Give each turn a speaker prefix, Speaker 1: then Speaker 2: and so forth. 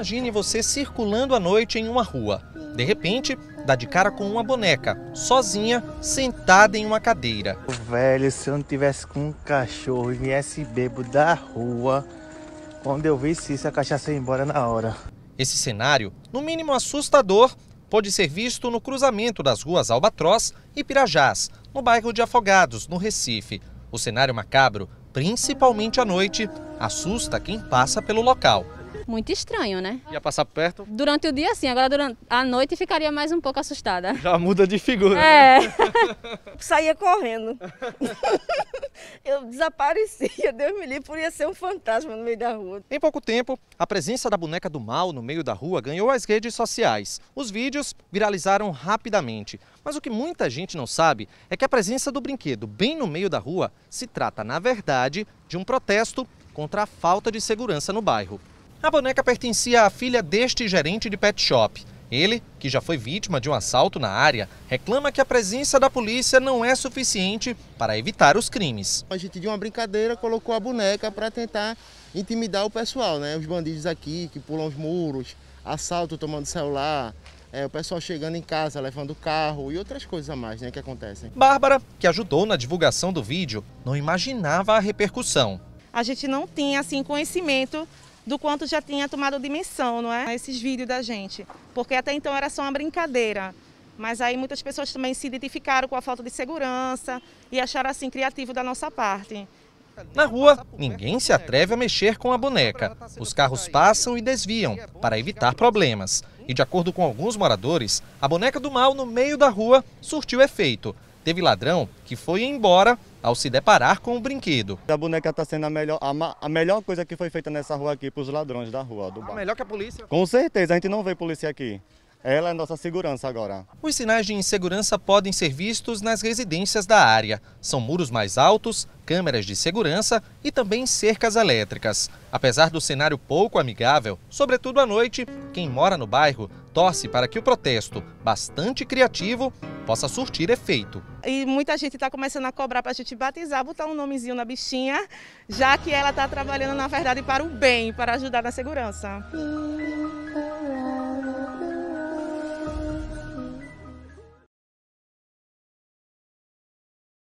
Speaker 1: Imagine você circulando à noite em uma rua. De repente, dá de cara com uma boneca, sozinha, sentada em uma cadeira. Velho, se eu não tivesse com um cachorro e viesse bebo da rua, quando eu visse isso, a cachaça ia embora na hora. Esse cenário, no mínimo assustador, pode ser visto no cruzamento das ruas Albatroz e Pirajás, no bairro de Afogados, no Recife. O cenário macabro, principalmente à noite, assusta quem passa pelo local
Speaker 2: muito estranho, né?
Speaker 1: Ia passar perto?
Speaker 2: Durante o dia, sim. Agora, durante a noite, ficaria mais um pouco assustada.
Speaker 1: Já muda de figura. Né? É.
Speaker 2: Né? Saía correndo. Eu desaparecia, Deus me livre, podia ser um fantasma no meio da rua.
Speaker 1: Em pouco tempo, a presença da boneca do mal no meio da rua ganhou as redes sociais. Os vídeos viralizaram rapidamente. Mas o que muita gente não sabe é que a presença do brinquedo bem no meio da rua se trata, na verdade, de um protesto contra a falta de segurança no bairro. A boneca pertencia à filha deste gerente de pet shop. Ele, que já foi vítima de um assalto na área, reclama que a presença da polícia não é suficiente para evitar os crimes.
Speaker 2: A gente, de uma brincadeira, colocou a boneca para tentar intimidar o pessoal, né? Os bandidos aqui que pulam os muros, assalto tomando celular, é, o pessoal chegando em casa, levando o carro e outras coisas a mais né, que acontecem.
Speaker 1: Bárbara, que ajudou na divulgação do vídeo, não imaginava a repercussão.
Speaker 2: A gente não tinha assim conhecimento do quanto já tinha tomado dimensão, não é? Esses vídeos da gente, porque até então era só uma brincadeira. Mas aí muitas pessoas também se identificaram com a falta de segurança e acharam assim criativo da nossa parte. Na rua,
Speaker 1: ninguém se atreve a mexer com a boneca. Os carros passam e desviam para evitar problemas. E de acordo com alguns moradores, a boneca do mal no meio da rua surtiu efeito. Teve ladrão que foi embora ao se deparar com o brinquedo. A boneca está sendo a melhor, a, a, melhor coisa que foi feita nessa rua aqui para os ladrões da rua, do ah, bar. melhor que a polícia? Com certeza, a gente não vê polícia aqui. Ela é nossa segurança agora. Os sinais de insegurança podem ser vistos nas residências da área. São muros mais altos, câmeras de segurança e também cercas elétricas. Apesar do cenário pouco amigável, sobretudo à noite, quem mora no bairro torce para que o protesto, bastante criativo, possa surtir efeito.
Speaker 2: E muita gente está começando a cobrar para a gente batizar, botar um nomezinho na bichinha, já que ela está trabalhando, na verdade, para o bem, para ajudar na segurança.